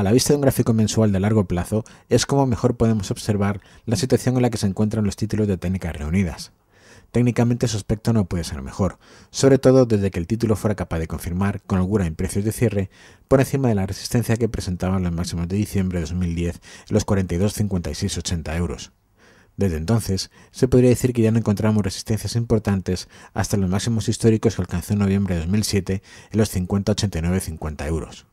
a la vista de un gráfico mensual de largo plazo, es como mejor podemos observar la situación en la que se encuentran los títulos de técnicas reunidas. Técnicamente su aspecto no puede ser mejor, sobre todo desde que el título fuera capaz de confirmar, con holgura en precios de cierre, por encima de la resistencia que presentaban los máximos de diciembre de 2010, en los 42,56,80 euros. Desde entonces, se podría decir que ya no encontramos resistencias importantes hasta los máximos históricos que alcanzó en noviembre de 2007 en los 50,89,50 euros.